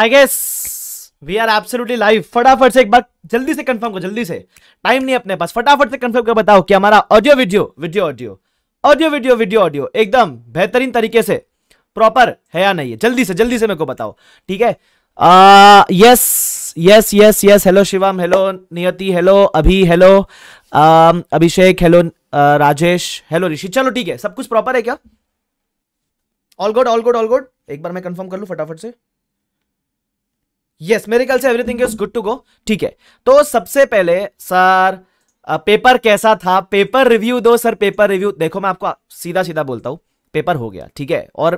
I guess we are absolutely live फटाफट से एक बार जल्दी से कंफर्म करो जल्दी से टाइम नहीं अपने पास फटाफट से कंफर्म कर बताओ कि हमारा audio video video audio audio video video audio एकदम बेहतरीन तरीके से प्रॉपर है या नहीं है जल्दी से जल्दी से मेरे को बताओ ठीक है yes yes yes yes hello Shivam hello Niyati hello Abhi hello Abhishek hello Rajesh hello Rishi चलो ठीक है सब कुछ प्रॉपर है क्या all good all good all good एक बार मैं कंफर्म कर लूँ फटाफट से यस मेरे ख्याल से everything is good to go ठीक है तो सबसे पहले सर पेपर कैसा था पेपर रिव्यू दो सर पेपर रिव्यू देखो मैं आपको सीधा सीधा बोलता हूं पेपर हो गया ठीक है और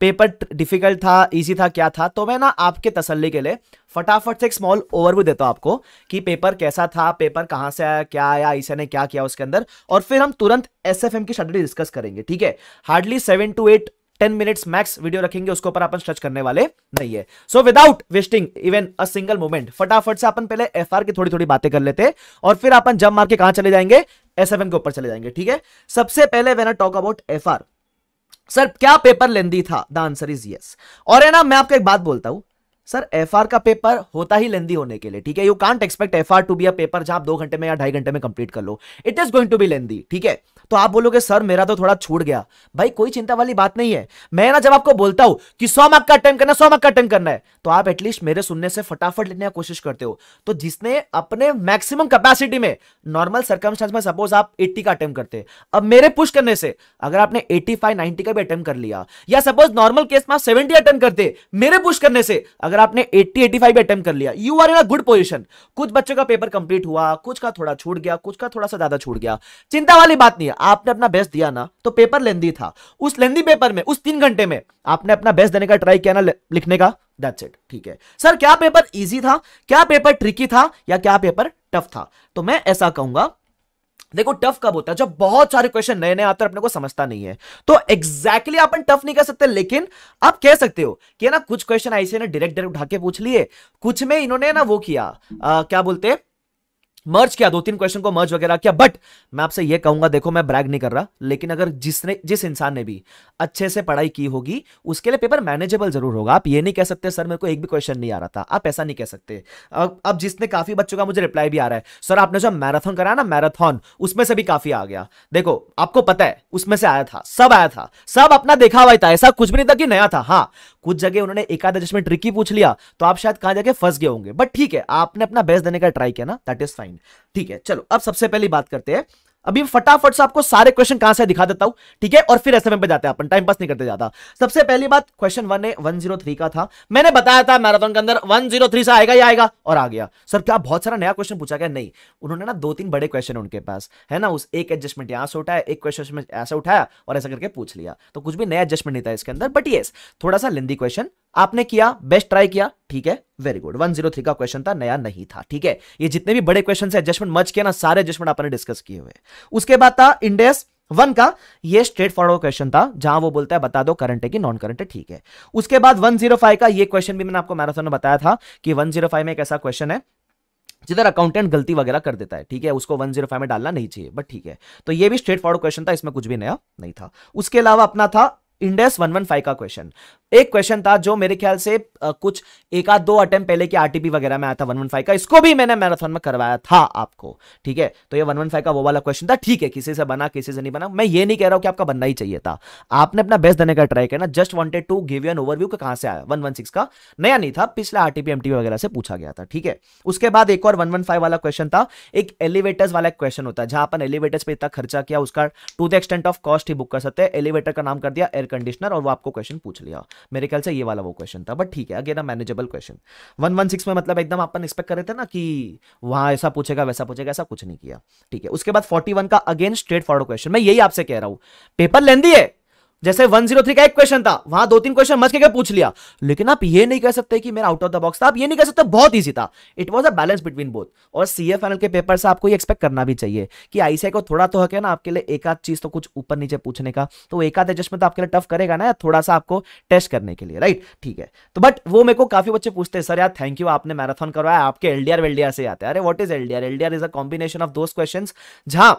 पेपर डिफिकल्ट था इजी था क्या था तो मैं ना आपके तसल्ली के लिए फटाफट से एक स्मॉल ओवरव्यू देता हूं आपको कि पेपर कैसा था पेपर कहाँ से आया क्या आया इसे ने क्या किया उसके अंदर और फिर हम तुरंत एस की स्टडी डिस्कस करेंगे ठीक है hardly seven to eight ten minutes max video रखेंगे उसके ऊपर अपन स्ट्रच करने वाले नहीं है so without wasting even a single moment फटाफट से अपन पहले एफ की थोड़ी थोड़ी बातें कर लेते और फिर अपन जम मार के कहा चले जाएंगे एस के ऊपर चले जाएंगे ठीक है सबसे पहले when talk about F sir क्या पेपर लेंदी था द आंसर इज यस और है ना मैं आपको एक बात बोलता हूं सर एफ का पेपर होता ही लेंदी होने के लिए ठीक है you can't expect F to be a paper जहां दो घंटे में या ढाई घंटे में कंप्लीट कर लो it is going to be lengthy ठीक है तो आप बोलोगे सर मेरा तो थोड़ा छूट गया भाई कोई चिंता वाली बात नहीं है मैं ना जब आपको बोलता हूं कि सौ मार्क का अटेम्प करना सौ मार्क का अटेम्प करना है तो आप एटलीस्ट मेरे सुनने से फटाफट लेने की कोशिश करते हो तो जिसने अपने मैक्सिमम कैपेसिटी में नॉर्मल सर्कमस्टांस में सपोज आप एट्टी का अटेम्प करते अब मेरे पुश करने से अगर आपने एट्टी फाइव का भी अटेम्प कर लिया या सपोज नॉर्मल केस में आप सेवेंटी अटेम्प करते मेरे पुश करने से अगर अगर आपने 80 85 अटेम्प कर लिया you are in a good position कुछ बच्चों का पेपर कंप्लीट हुआ कुछ का थोड़ा छूट गया कुछ का थोड़ा सा ज्यादा छूट गया चिंता वाली बात नहीं है आपने अपना बेस्ट दिया ना तो पेपर लेंदी था उस लेंदी पेपर में उस तीन घंटे में आपने अपना बेस्ट देने का ट्राई किया ना लिखने का दैट्स इट ठीक है सर क्या पेपर इजी था क्या पेपर ट्रिकी था या क्या पेपर टफ था तो मैं ऐसा कहूंगा देखो टफ कब होता है जब बहुत सारे क्वेश्चन नए नए आते हैं अपने को समझता नहीं है तो एग्जैक्टली exactly आप टफ नहीं कर सकते लेकिन आप कह सकते हो कि ना कुछ क्वेश्चन ऐसे ना डायरेक्ट डायरेक्ट उठा के पूछ लिए कुछ में इन्होंने ना वो किया आ, क्या बोलते हैं मर्ज किया दो तीन क्वेश्चन को मर्ज वगैरह किया बट मैं आपसे यह कहूंगा देखो मैं ब्रैग नहीं कर रहा लेकिन अगर जिसने जिस इंसान ने भी अच्छे से पढ़ाई की होगी उसके लिए पेपर मैनेजेबल जरूर होगा आप ये नहीं कह सकते सर मेरे को एक भी क्वेश्चन नहीं आ रहा था आप ऐसा नहीं कह सकते अब जिसने काफी बच्चों का मुझे रिप्लाई भी आ रहा है सर आपने जो मैराथन कराया ना मैराथन उसमें से भी काफी आ गया देखो आपको पता है उसमें से आया था सब आया था सब अपना देखा हुआ था ऐसा कुछ भी नहीं था कि नया था हाँ कुछ जगह उन्होंने एकाध एडजस्टमेंट ट्रिकी पूछ लिया तो आप शायद कहा जाके फंस गए होंगे बट ठीक है आपने अपना बेस्ट देने का ट्राई किया ना दैट इज फाइन नाइन ठीक है चलो अब सबसे पहले बात करते हैं अभी फटाफट से आपको सारे क्वेश्चन कहां से दिखा देता हूं ठीक है और फिर एस पे जाते हैं अपन टाइम पास नहीं करते ज्यादा सबसे पहली बात क्वेश्चन वन है वन जीरो थ्री का था मैंने बताया था मैराथन के अंदर वन जीरो थ्री से आएगा या आएगा और आ गया सर क्या बहुत सारा नया क्वेश्चन पूछा गया नहीं उन्होंने ना दो तीन बड़े क्वेश्चन उनके पास है ना उस एक एडजस्टमेंट यहां से उठाया एक क्वेश्चन ऐसा उठाया और ऐसा करके पूछ लिया तो कुछ भी नया एडजस्टमेंट नहीं था इसके अंदर बट येस थोड़ा सा लेंदी क्वेश्चन आपने किया बेस्ट ट्राई किया ठीक है वेरी गुड 103 का क्वेश्चन था नया नहीं था ठीक है ये जितने भी बड़े क्वेश्चन है एडजस्टमेंट मच किया ना सारे एडजस्टमेंट आपने डिस्कस किए हुए उसके बाद था इंडेस वन का ये स्ट्रेट फॉरवर्ड क्वेश्चन था जहां वो बोलता है बता दो करंट है कि नॉन करंट है ठीक है उसके बाद 105 का ये क्वेश्चन भी मैंने आपको मैराथन में बताया था कि 105 में एक ऐसा क्वेश्चन है जिधर अकाउंटेंट गलती वगैरह कर देता है ठीक है उसको 105 में डालना नहीं चाहिए बट ठीक है तो ये भी स्ट्रेट फॉरवर्ड क्वेश्चन था इसमें कुछ भी नया नहीं था उसके अलावा अपना था इंडेस 115 का क्वेश्चन एक क्वेश्चन था जो मेरे ख्याल से कुछ एक आध दो अटेम्प्ट पहले के आरटीपी वगैरह में आया था 115 का इसको भी मैंने मैराथन में करवाया था आपको ठीक है तो ये 115 का वो वाला क्वेश्चन था ठीक है किसी से बना किसी से नहीं बना मैं ये नहीं कह रहा हूं कि आपका बनना ही चाहिए था आपने अपना बेस्ट देने का ट्राई करना just wanted to give you an overview का कहां से आया वन का नया नहीं था पिछले आरटीपी एम वगैरह से पूछा गया था ठीक है उसके बाद एक और वन वाला क्वेश्चन था एक एलिवेटर्स वाला क्वेश्चन होता है जहां अपन एलिवेटर्स पर इतना खर्चा किया उसका to the extent of cost ही बुक कर सकते हैं एलिवेटर का नाम कर दिया एयर कंडीशनर और वो आपको क्वेश्चन पूछ लिया मेरे ख्याल से ये वाला वो क्वेश्चन था बट ठीक है again a manageable question one one six में मतलब एकदम अपन एक्सपेक्ट कर रहे थे ना कि वहाँ ऐसा पूछेगा वैसा पूछेगा ऐसा कुछ नहीं किया ठीक है उसके बाद फोर्टी वन का अगेन स्ट्रेट फॉरवर्ड क्वेश्चन मैं यही आपसे कह रहा हूँ पेपर लेंदी है जैसे 103 का एक क्वेश्चन था वहां दो तीन क्वेश्चन मच के पूछ लिया लेकिन आप ये नहीं कह सकते कि मेरा आउट ऑफ द बॉक्स था आप ये नहीं कह सकते बहुत ईजी था it was a balance between both और सी एफ के पेपर से आपको एक्सपेक्ट करना भी चाहिए कि आईसीआई को थोड़ा तो हक है ना आपके लिए एक आध चीज तो कुछ ऊपर नीचे पूछने का तो एक आध एडजस्टमेंट तो आपके लिए टफ करेगा ना थोड़ा सा आपको टेस्ट करने के लिए राइट ठीक है तो बट वो मेरे को काफी बच्चे पूछते हैं सर यार थैंक यू आपने मैराथन करवाया आपके एलडीआर वेलडीआर से आते हैं अरे what is LDR LDR is a combination of those question जहां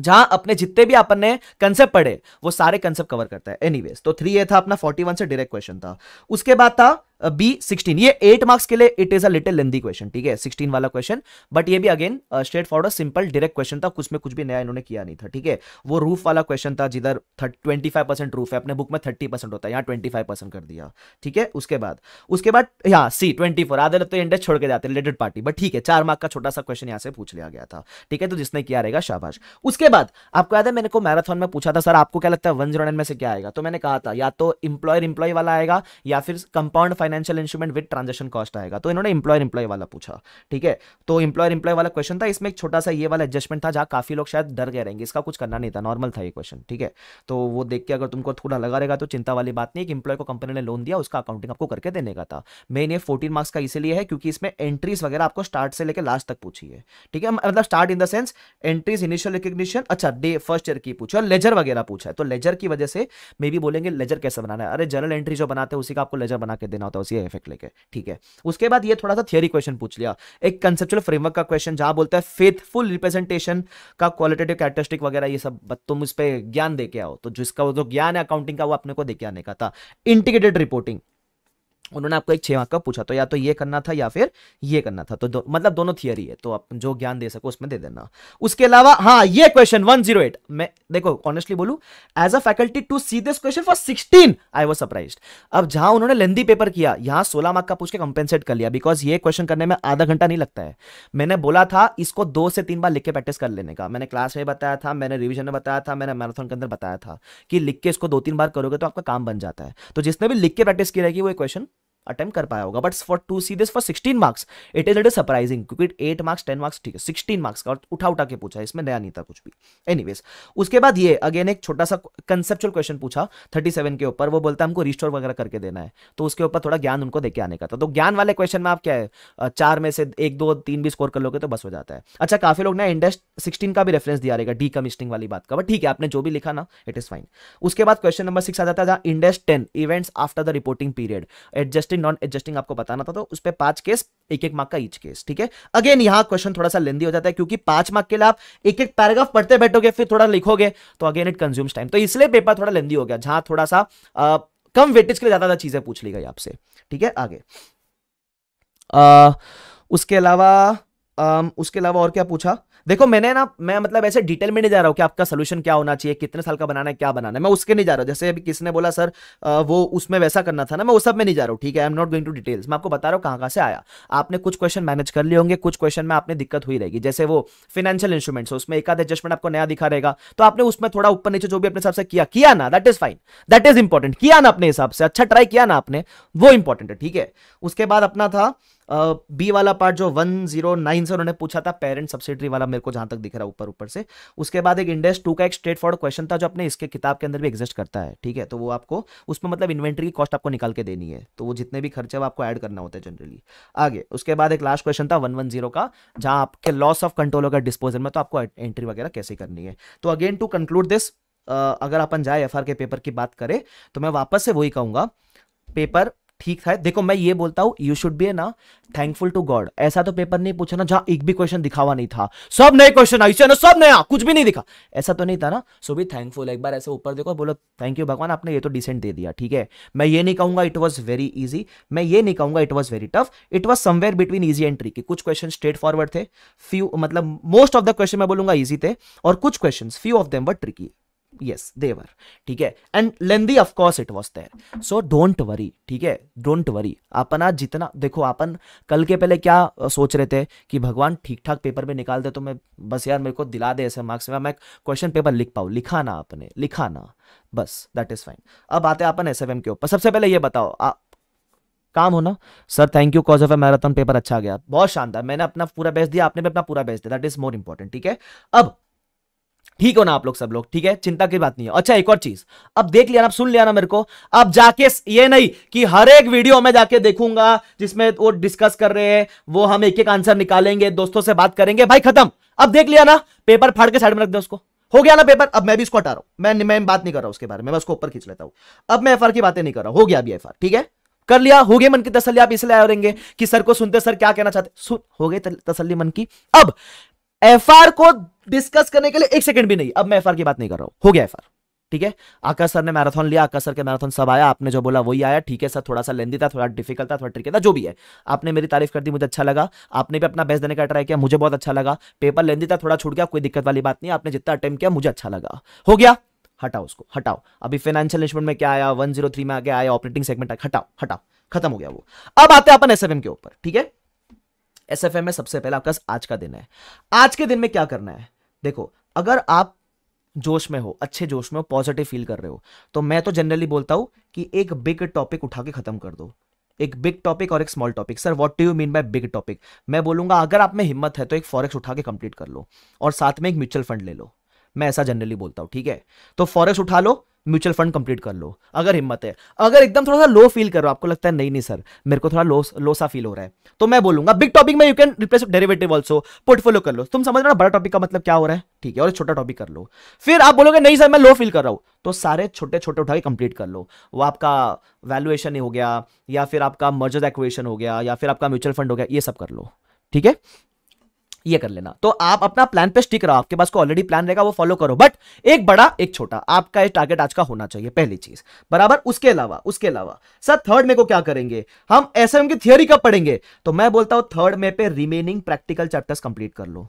जहां अपने जितने भी अपन ने कंसेप्ट पढ़े वो सारे कंसेप्ट कवर करता है एनीवेज तो थ्री ये था अपना फोर्टी वन से डायरेक्ट क्वेश्चन था उसके बाद था बी सिक्सटीन ये एट मार्क्स के लिए it is a little lengthy question ठीक है सिक्सटीन वाला क्वेश्चन बट ये भी again straight forward simple direct question था कुछ में कुछ भी नया इन्होंने किया नहीं था ठीक है वो रूफ वाला क्वेश्चन था जिधर ट्वेंटी फाइव परसेंट रूफ है अपने बुक में थर्टी परसेंट होता है यहाँ ट्वेंटी फाइव परसेंट कर दिया ठीक है उसके बाद उसके बाद यहाँ सी ट्वेंटी फोर आधे तो इंडेक्स छोड़ के जाते रिलेटेड पार्टी बट ठीक है चार मार्क का छोटा सा क्वेश्चन यहाँ से पूछ लिया गया था ठीक है तो जिसने किया रहेगा शाबाश उसके बाद आपको याद है मैंने को मैराथन में पूछा था सर आपको क्या लगता है वन जीरो में से क्या आएगा तो मैंने कहा था या तो इंप्लॉयर इंप्लॉय वाला आएगा या फिर compound financial instrument with transaction cost आएगा तो इन्होंने इंप्लॉयर इंप्लॉय वाला पूछा ठीक है तो इंप्लॉयर इंप्लॉय वाला क्वेश्चन था इसमें एक छोटा सा ये वाला एडजस्टमेंट था जहाँ काफी लोग शायद डर गए रहेंगे इसका कुछ करना नहीं था नॉर्मल था ये क्वेश्चन ठीक है तो वो देख के अगर तुमको थोड़ा लगा रहेगा तो चिंता वाली बात नहीं कि इंप्लॉय को कंपनी ने लोन दिया उसका अकाउंटिंग आपको करके देने का था मेन ये फोर्टीन मार्क्स का इसीलिए है क्योंकि इसमें एंट्रीज वगैरह आपको स्टार्ट से लेकर लास्ट तक पूछी है ठीक है मतलब start in the sense entries initial recognition अच्छा डे फर्स्ट ईयर की पूछा लेजर वगैरह पूछा है तो लेजर की वजह से मे बी बोलेंगे लेजर कैसे बनाना है अरे जनरल एंट्री जो बनाते हैं उसी का आपको लेजर बना के देना होता है आता है उसी इफेक्ट लेके ठीक है उसके बाद ये थोड़ा सा थियरी क्वेश्चन पूछ लिया एक कंसेप्चुअल फ्रेमवर्क का क्वेश्चन जहां बोलता है फेथफुल रिप्रेजेंटेशन का क्वालिटेटिव कैरेक्टरिस्टिक वगैरह ये सब तुम इस पर ज्ञान देके आओ तो जिसका वो जो ज्ञान है अकाउंटिंग का वो अपने को देके आने का था इंटीग्रेटेड रिपोर्टिंग उन्होंने आपको एक छः मार्क का पूछा तो या तो ये करना था या फिर ये करना था तो दो, मतलब दोनों थियरी है तो आप जो ज्ञान दे सको उसमें दे देना उसके अलावा हाँ ये क्वेश्चन 108 मैं देखो ऑनेस्टली बोलू as a faculty to see this question for 16 I was surprise अब जहां उन्होंने लेंदी पेपर किया यहां सोलह मार्क का पूछ के कंपेंसेट कर लिया बिकॉज ये क्वेश्चन करने में आधा घंटा नहीं लगता है मैंने बोला था इसको दो से तीन बार लिख के प्रैक्टिस कर लेने का मैंने क्लास में बताया था मैंने रिविजन में बताया था मैंने मैराथन के अंदर बताया था कि लिख के इसको दो तीन बार करोगे तो आपका काम बन जाता है तो जिसने भी लिख के प्रैक्टिस की रहेगी वो क्वेश्चन अटेम्प्ट कर पाया होगा but for to see this for sixteen marks it is it surprising क्योंकि एट मार्क्स टेन मार्क्स ठीक है सिक्सटीन मार्क्स का और उठा उठा के पूछा इसमें नया नहीं था कुछ भी एनी उसके बाद ये अगेन एक छोटा सा कंसेप्चुअल क्वेश्चन पूछा थर्टी सेवन के ऊपर वो बोलता है हमको रिस्टोर वगैरह करके देना है तो उसके ऊपर थोड़ा ज्ञान उनको देकर आने का था तो ज्ञान वाले क्वेश्चन में आप क्या है चार में से एक दो तीन भी स्कोर कर लोगे तो बस हो जाता है अच्छा काफी लोग ना इंडस्ट सिक्सटीन का भी रेफरेंस दिया रहेगा डी कमिस्टिंग वाली बात का बट ठीक है आपने जो भी लिखा ना इट इज फाइन उसके बाद क्वेश्चन नंबर सिक्स आ जाता है Ind AS ten events after the reporting period adjusting adjusting non adjusting आपको बताना था तो उस पर पांच केस एक एक मार्क का ईच केस ठीक है अगेन यहां क्वेश्चन थोड़ा सा लेंदी हो जाता है क्योंकि पांच मार्क के लिए आप एक एक पैराग्राफ पढ़ते बैठोगे फिर थोड़ा लिखोगे तो अगेन इट कंज्यूम्स टाइम तो इसलिए पेपर थोड़ा लेंदी हो गया जहां थोड़ा सा आ, कम वेटेज के लिए ज्यादा चीजें पूछ ली गई आपसे ठीक है आगे आ, उसके अलावा आम, उसके अलावा और क्या पूछा देखो मैंने ना मैं मतलब ऐसे डिटेल में नहीं जा रहा हूँ कि आपका सोल्यूशन क्या होना चाहिए कितने साल का बनाना है क्या बनाना है मैं उसके नहीं जा रहा हूँ जैसे अभी किसने बोला सर वो उसमें वैसा करना था ना मैं वो सब में नहीं जा रहा हूँ ठीक है I am not going to details मैं आपको बता रहा हूँ कहाँ कहाँ से आया आपने कुछ क्वेश्चन मैनेज कर लिए होंगे कुछ क्वेश्चन में आपने दिक्कत हुई रहेगी जैसे वो फाइनेंशियल इंस्ट्रूमेंट्स उसमें एक आध एडजस्टमेंट आपको नया दिखा रहेगा तो आपने उसमें थोड़ा ऊपर नीचे जो भी अपने हिसाब से किया किया ना that is fine that is important किया ना अपने हिसाब से अच्छा ट्राई किया ना आपने वो इंपॉर्टेंट है ठीक है उसके बाद अपना था बी वाला पार्ट जो वन जीरो नाइन से उन्होंने पूछा था पेरेंट सब्सिडरी वाला मेरे को जहां तक दिख रहा है ऊपर ऊपर से उसके बाद एक इंडेस्ट टू का एक स्ट्रेट फॉर्ड क्वेश्चन था जो अपने इसके किताब के अंदर भी एग्जिस्ट करता है ठीक है तो वो आपको उसमें मतलब इन्वेंट्री की कॉस्ट आपको निकाल के देनी है तो वो जितने भी खर्चे वो आपको ऐड करना होता है जनरली आगे उसके बाद एक लास्ट क्वेश्चन था वन वन जीरो का जहां आपके लॉस ऑफ कंट्रोल होगा डिस्पोजल में तो आपको एंट्री वगैरह कैसे करनी है तो अगेन टू कंक्लूड दिस अगर अपन जाए एफ के पेपर की बात करें तो मैं वापस से वही कहूंगा पेपर ठीक था देखो मैं ये बोलता हूँ यू शुड बी ना थैंकफुल टू गॉड ऐसा तो पेपर नहीं पूछा ना जहां एक भी क्वेश्चन दिखा हुआ नहीं था सब नए क्वेश्चन आई ना सब नया कुछ भी नहीं दिखा ऐसा तो नहीं था ना सो भी थैंकफुल एक बार ऐसे ऊपर देखो बोलो थैंक यू भगवान आपने ये तो डिसेंट दे दिया ठीक है मैं ये नहीं कहूंगा इट वॉज वेरी ईजी मैं ये नहीं कहूंगा it was very tough it was somewhere between easy and tricky कुछ क्वेश्चन स्ट्रेट फॉरवर्ड थे फ्यू मतलब मोस्ट ऑफ द क्वेश्चन मैं बोलूंगा ईजी थे और कुछ question few of them were tricky yes they were ठीक है and lengthy of course it was was so don't worry ठीक है डोंट वरी अपन आज जितना देखो अपन कल के पहले क्या सोच रहे थे कि भगवान ठीक ठाक पेपर में निकाल दे तो मैं बस यार मेरे को दिला दे ऐसे मार्क्स में मैं क्वेश्चन पेपर लिख पाऊँ लिखा ना अपने लिखा ना बस दैट इज फाइन अब आते हैं अपन एस एफ एम के ऊपर सबसे पहले ये बताओ आ, काम हो ना sir thank you cause of a marathon paper अच्छा गया बहुत शानदार मैंने अपना पूरा बेस्ट दिया आपने भी अपना पूरा बेस्ट दिया दैट इज मोर इंपॉर्टेंट ठीक है अब ठीक हो ना आप लोग सब लोग ठीक है चिंता की बात नहीं है अच्छा एक और चीज अब देख लिया ना सुन लिया ना मेरे को अब जाके ये नहीं कि हर एक वीडियो में जाके देखूंगा जिसमें वो डिस्कस कर रहे हैं वो हम एक एक आंसर निकालेंगे दोस्तों से बात करेंगे भाई खत्म अब देख लिया ना पेपर फाड़ के साइड में रख दे उसको हो गया ना पेपर अब मैं भी इसको हटा रहा हूं मैं मैं बात नहीं कर रहा हूं उसके बारे में मैं उसको ऊपर खींच लेता हूं अब मैं एफ की बातें नहीं कर रहा हूं हो गया अभी एफ ठीक है कर लिया हो गया मन की तसली आप इसलिए आए रहेंगे कि सर को सुनते सर क्या कहना चाहते सुन हो गए तसली मन की अब एफ को डिस्कस करने के लिए एक सेकंड भी नहीं अब मैं एफ की बात नहीं कर रहा हूं हो गया एफ ठीक है आकाश सर ने मैराथन लिया आकाश सर के मैराथन सब आया आपने जो बोला वही आया ठीक है सर थोड़ा सा लेंदी था थोड़ा डिफिकल्ट था थोड़ा ट्रिकी था जो भी है आपने मेरी तारीफ कर दी मुझे अच्छा लगा आपने भी अपना बेस्ट देने का ट्राई किया मुझे बहुत अच्छा लगा पेपर लेंदी था थोड़ा छूट गया कोई दिक्कत वाली बात नहीं आपने जितना अटेम्प्ट किया मुझे अच्छा लगा हो गया हटाओ उसको हटाओ अभी फाइनेंशियल इंस्ट्रूमेंट में क्या आया थ्री में आगे आया ऑपरेटिंग सेगमेंट आया हटाओ हटाओ खत्म हो गया वो अब आते हैं अपन एस के ऊपर ठीक है एस में सबसे पहले आपका आज का दिन है आज के दिन में क्या करना है देखो अगर आप जोश में हो अच्छे जोश में हो पॉजिटिव फील कर रहे हो तो मैं तो जनरली बोलता हूं कि एक बिग टॉपिक उठा के खत्म कर दो एक बिग टॉपिक और एक small topic sir what do you mean by big topic मैं बोलूंगा अगर आप में हिम्मत है तो एक फॉरेक्स उठा के कंप्लीट कर लो और साथ में एक म्यूचुअल फंड ले लो मैं ऐसा जनरली बोलता हूं ठीक है तो फॉरेक्स उठा लो म्यूचुअल फंड कंप्लीट कर लो अगर हिम्मत है अगर एकदम थोड़ा सा लो फील करो आपको लगता है नहीं नहीं सर मेरे को थोड़ा लो लो सा फील हो रहा है तो मैं बोलूंगा बिग टॉपिक में you can replace derivative also portfolio कर लो तुम समझ रहे हो बड़ा टॉपिक का मतलब क्या हो रहा है ठीक है और छोटा टॉपिक कर लो फिर आप बोलोगे नहीं सर मैं लो फील कर रहा हूँ तो सारे छोटे छोटे उठा के कंप्लीट कर लो वो आपका वैल्यूएशन हो गया या फिर आपका मर्जर एक्वेशन हो गया या फिर आपका म्यूचुअल फंड हो गया ये सब कर लो ठीक है ये कर लेना तो आप अपना प्लान पे स्टिक रहो आपके पास को ऑलरेडी प्लान रहेगा वो फॉलो करो बट एक बड़ा एक छोटा आपका टारगेट आज का होना चाहिए पहली चीज बराबर उसके अलावा उसके अलावा सर थर्ड में को क्या करेंगे हम एस की थियोरी कब पढ़ेंगे तो मैं बोलता हूं थर्ड में पे रिमेनिंग प्रैक्टिकल चैप्टर्स कंप्लीट कर लो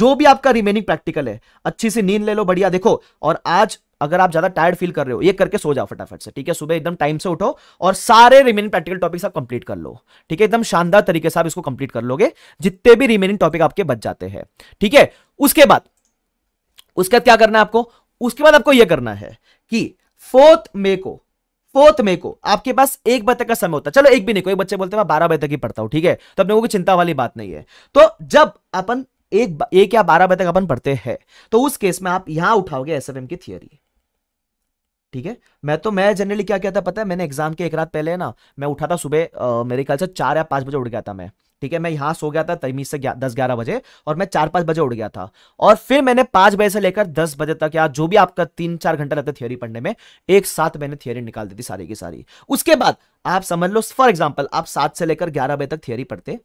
जो भी आपका रिमेनिंग प्रैक्टिकल है अच्छी सी नींद ले लो बढ़िया देखो और आज अगर आप ज्यादा टायर्ड फील कर रहे हो ये करके सो जाओ फटाफट से ठीक है सुबह एकदम टाइम से उठो और सारे रिमेनिंग प्रैक्टिकल टॉपिक आप कंप्लीट कर लो ठीक है एकदम शानदार तरीके से आप इसको कंप्लीट कर लोगे जितने भी रिमेनिंग टॉपिक आपके बच जाते हैं ठीक है उसके बाद उसके बाद क्या करना है आपको उसके बाद आपको यह करना है कि फोर्थ मे को फोर्थ मे को आपके पास एक बजे तक का समय होता है चलो एक भी नहीं कोई बच्चे बोलते हैं बारह बजे तक ही पढ़ता हूं ठीक है तो अपने को चिंता वाली बात नहीं है तो जब अपन एक एक या बारह बजे तक अपन पढ़ते हैं तो उस केस में आप यहां उठाओगे एसएफएम की थियोरी ठीक है मैं तो मैं जनरली क्या कहता पता है मैंने एग्जाम के एक रात पहले ना मैं उठा था सुबह मेरे ख्याल से चार या पांच बजे उठ गया था मैं ठीक है मैं यहां सो गया था तमीज से दस ग्यारह बजे और मैं चार पांच बजे उठ गया था और फिर मैंने पांच बजे से लेकर दस बजे तक या जो भी आपका तीन चार घंटा लगता है थियोरी पढ़ने में एक साथ मैंने थियोरी निकाल दी थी सारी की सारी उसके बाद आप समझ लो फॉर एग्जाम्पल आप सात से लेकर ग्यारह बजे तक थियोरी पढ़ते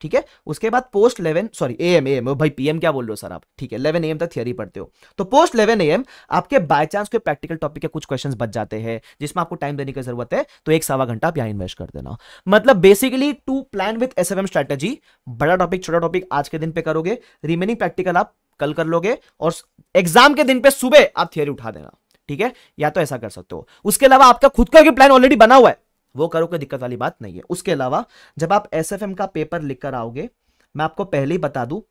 ठीक है उसके बाद post eleven sorry A M A M भाई पीएम क्या बोल रहे हो सर आप ठीक है इलेवन एम तक थियरी पढ़ते हो तो पोस्ट इलेवन एम आपके बाय चांस के प्रैक्टिकल टॉपिक के कुछ क्वेश्चन बच जाते हैं जिसमें आपको टाइम देने की जरूरत है तो एक सवा घंटा आप यहाँ इन्वेस्ट कर देना मतलब basically to plan with S M strategy बड़ा टॉपिक छोटा टॉपिक आज के दिन पे करोगे रिमेनिंग प्रैक्टिकल आप कल कर लोगे और एग्जाम के दिन पे सुबह आप थियरी उठा देना ठीक है या तो ऐसा कर सकते हो उसके अलावा आपका खुद का भी प्लान ऑलरेडी बना हुआ है वो करो कोई दिक्कत वाली बात नहीं है उसके अलावा जब आप एस का पेपर लिखकर आओगे मैं आपको पहले ही बता दू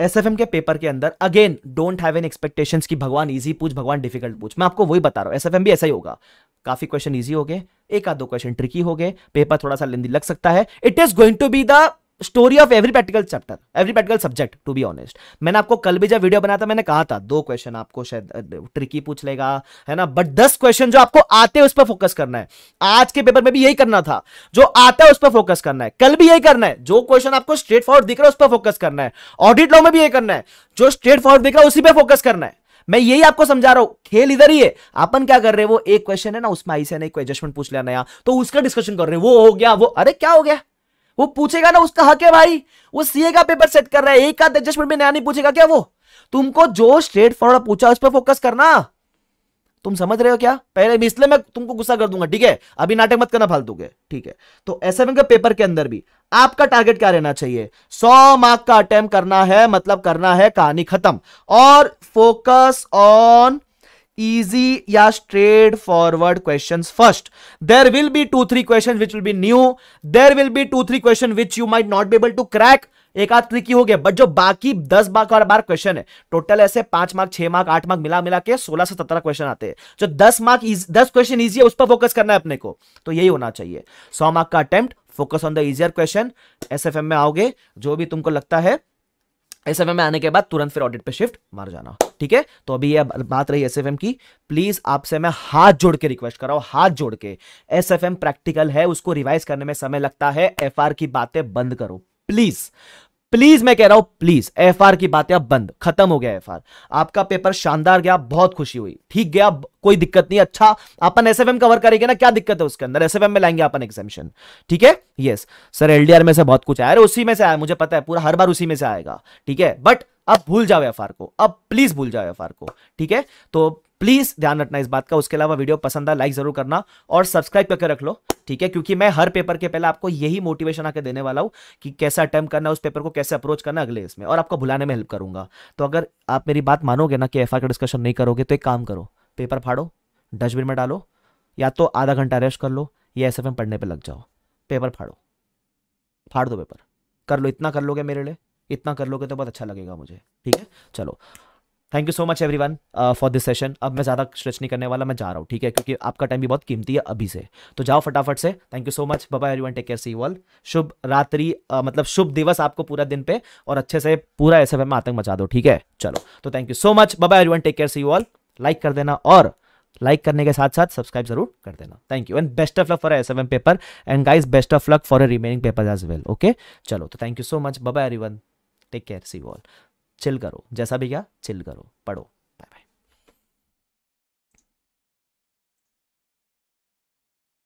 एस के पेपर के अंदर again don't have an expectation की भगवान ईजी पूछ भगवान डिफिकल्ट पूछ मैं आपको वही बता रहा हूँ एस भी ऐसा ही होगा काफी क्वेश्चन ईजी हो गए एक आध दो क्वेश्चन ट्रिकी हो गए पेपर थोड़ा सा लेंदी लग सकता है it is going to be the story of every practical chapter every practical subject to be honest मैंने आपको कल भी जब वीडियो बनाया था मैंने कहा था दो क्वेश्चन आपको शायद ट्रिकी पूछ लेगा है ना बट दस क्वेश्चन जो आपको आते हैं उस पर फोकस करना है आज के पेपर में भी यही करना था जो आता है उस पर फोकस करना है कल भी यही करना है जो क्वेश्चन आपको स्ट्रेट फॉरवर्ड दिख रहा है उस पर फोकस करना है ऑडिट लॉ में भी यही करना है जो स्ट्रेट फॉरवर्ड दिख रहा है उसी पर फोकस करना है मैं यही आपको समझा रहा हूं खेल इधर ही है अपन क्या कर रहे हैं वो एक क्वेश्चन है ना उसमें आई से ना एडजस्टमेंट पूछ लिया नया तो उसका डिस्कशन कर रहे हैं वो हो गया वो अरे क्या हो गया वो पूछेगा ना उसका हक है भाई वो सीए का पेपर सेट कर रहा है एक आध एडजस्टमेंट में नया नहीं पूछेगा क्या वो तुमको जो स्ट्रेट फॉरवर्ड पूछा उस पर फोकस करना तुम समझ रहे हो क्या पहले इसलिए मैं तुमको गुस्सा कर दूंगा ठीक है अभी नाटक मत करना फालतू के ठीक है तो एस के पेपर के अंदर भी आपका टारगेट क्या रहना चाहिए सौ मार्क का अटेम्प करना है मतलब करना है कहानी खत्म और फोकस ऑन on... इजी या forward questions first there will be two three question which will be new there will be two three question which you might not be able to crack एक आध tricky हो गया but जो बाकी दस mark और बार question है total ऐसे पांच मार्क छह मार्क आठ मार्क मिला मिला के सोलह से सत्रह क्वेश्चन आते हैं जो दस मार्क दस क्वेश्चन इजी है उस पर फोकस करना है अपने को तो यही होना चाहिए सौ मार्क का attempt focus on the easier questions में आओगे जो भी तुमको लगता है एस में आने के बाद तुरंत फिर ऑडिट पे शिफ्ट मार जाना ठीक है तो अभी ये बात रही एस की प्लीज आपसे मैं हाथ जोड़ के रिक्वेस्ट कर रहा हूं हाथ जोड़ के एस प्रैक्टिकल है उसको रिवाइज करने में समय लगता है एफ की बातें बंद करो प्लीज प्लीज मैं कह रहा हूं प्लीज एफ की बातें अब बंद खत्म हो गया एफ आपका पेपर शानदार गया बहुत खुशी हुई ठीक गया कोई दिक्कत नहीं अच्छा अपन एस कवर करेंगे ना क्या दिक्कत है उसके अंदर एस में लाएंगे अपन एग्जामिशन ठीक है यस सर एल में से बहुत कुछ आया उसी में से आया मुझे पता है पूरा हर बार उसी में से आएगा ठीक है बट अब भूल जाओ एफ को अब प्लीज भूल जाओ एफ को ठीक है तो प्लीज ध्यान रखना इस बात का उसके अलावा वीडियो पसंद आ लाइक जरूर करना और सब्सक्राइब करके रख लो ठीक है क्योंकि मैं हर पेपर के पहले आपको यही मोटिवेशन आके देने वाला हूँ कि कैसे अटैम्प करना है उस पेपर को कैसे अप्रोच करना अगले इसमें और आपको भुलाने में हेल्प करूंगा तो अगर आप मेरी बात मानोगे ना कि एफ का डिस्कशन नहीं करोगे तो एक काम करो पेपर फाड़ो डस्टबिन में डालो या तो आधा घंटा रेस्ट कर लो या एस पढ़ने पर लग जाओ पेपर फाड़ो फाड़ दो पेपर कर लो इतना कर लोगे मेरे लिए इतना कर लोगे तो बहुत अच्छा लगेगा मुझे ठीक है चलो thank you so much everyone for this session अब मैं ज़्यादा स्ट्रेच नहीं करने वाला मैं जा रहा हूँ ठीक है क्योंकि आपका टाइम भी बहुत कीमती है अभी से तो जाओ फटाफट से थैंक यू सो मच बाबा everyone take care see y'all शुभ रात्रि मतलब शुभ दिवस आपको पूरा दिन पे और अच्छे से पूरा ऐसे में आतंक मचा दो ठीक है चलो तो थैंक यू सो मच बाबा everyone take care see y'all like कर देना और लाइक like करने के साथ साथ सब्सक्राइब जरूर कर देना thank you and best of luck for S M paper and guys best of luck for a remaining paper as well okay चलो तो thank you so much bye everyone take care see all chill करो जैसा भी क्या chill करो पढ़ो